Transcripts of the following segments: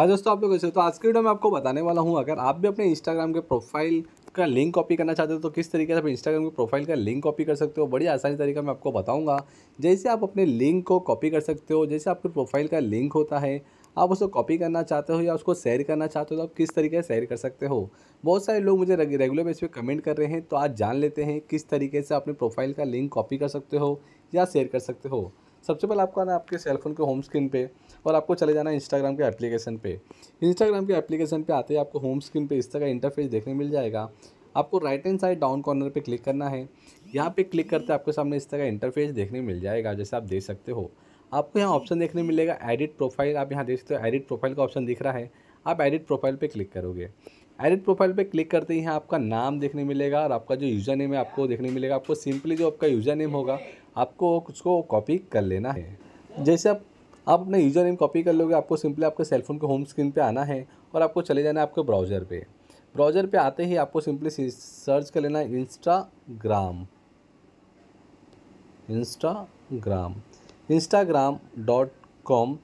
हाँ दोस्तों आप लोग कैसे तो आज के वीडियो में आपको बताने वाला हूँ अगर आप भी अपने इंस्टाग्राम के प्रोफाइल का लिंक कॉपी करना चाहते हो तो किस तरीके से आप इंस्टाग्राम के प्रोफाइल का लिंक कॉपी कर सकते हो बड़ी आसानी तरीका मैं आपको बताऊंगा जैसे आप अपने लिंक को कॉपी कर सकते हो जैसे आपके प्रोफाइल का लिंक होता है आप उसको कॉपी करना चाहते हो या उसको शेयर करना चाहते हो तो आप किस तरीके से शेयर कर सकते हो बहुत सारे लोग मुझे रेगुलर बेस पे कमेंट कर रहे हैं तो आज जान लेते हैं किस तरीके से अपने प्रोफाइल का लिंक कॉपी कर सकते हो या शेयर कर सकते हो सबसे पहले आपको आना आपके सेलफोन के होम स्क्रीन पे और आपको चले जाना इंस्टाग्राम के एप्लीकेशन पे इंस्टाग्राम के एप्लीकेशन पे आते ही आपको होम स्क्रीन पे इस तरह का इंटरफेस देखने मिल जाएगा आपको right hand side down corner पे क्लिक करना है यहाँ पे क्लिक करते आपके सामने इस तरह का इंटरफेस देखने मिल जाएगा जैसे आप देख सकते हो आपको यहाँ ऑप्शन देखने मिलेगा एडिट प्रोफाइल आप यहाँ देख सकते हो एडिट प्रोफाइल का ऑप्शन दिख रहा है आप एडिट प्रोफाइल पे क्लिक करोगे एडिट प्रोफाइल पर क्लिक करते ही यहाँ आपका नाम देखने मिलेगा और आपका जो यूज़र नेम है आपको देखने मिलेगा आपको सिंपली जो आपका यूज़र नेम होगा आपको उसको कॉपी कर लेना है जैसे आप आप अपना यूज़र नेम कॉपी कर लोगे आपको सिंपली आपके सेलफोन के होम स्क्रीन पे आना है और आपको चले जाना है आपके ब्राउज़र पे ब्राउज़र पे आते ही आपको सिंपली सर्च कर लेना है Instagram Instagram Instagram dot com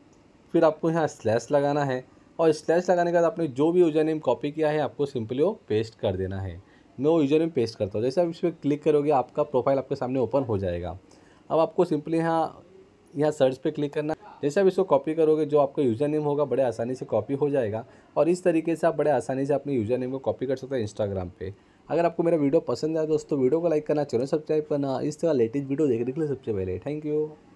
फिर आपको यहाँ स्लैश लगाना है और स्लैश लगाने के बाद आपने जो भी यूज़र नेम कॉपी किया है आपको सिंपली वो पेस्ट कर देना है मैं वो यूज़र नेम पेस्ट करता हूँ जैसे आप इस पर क्लिक करोगे आपका प्रोफाइल आपके सामने ओपन हो जाएगा अब आपको सिंपली यहाँ यहाँ सर्च पे क्लिक करना जैसे आप इसको कॉपी करोगे जो आपका यूज़र नेम होगा बड़े आसानी से कॉपी हो जाएगा और इस तरीके से आप बड़े आसानी से अपने यूज़र नेम को कॉपी कर सकते हैं इंस्टाग्राम पे अगर आपको मेरा वीडियो पसंद आया दोस्तों वीडियो को लाइक करना चैनल सब्सक्राइब करना इस तरह लेटेस्ट वीडियो देखने के लिए सबसे पहले थैंक यू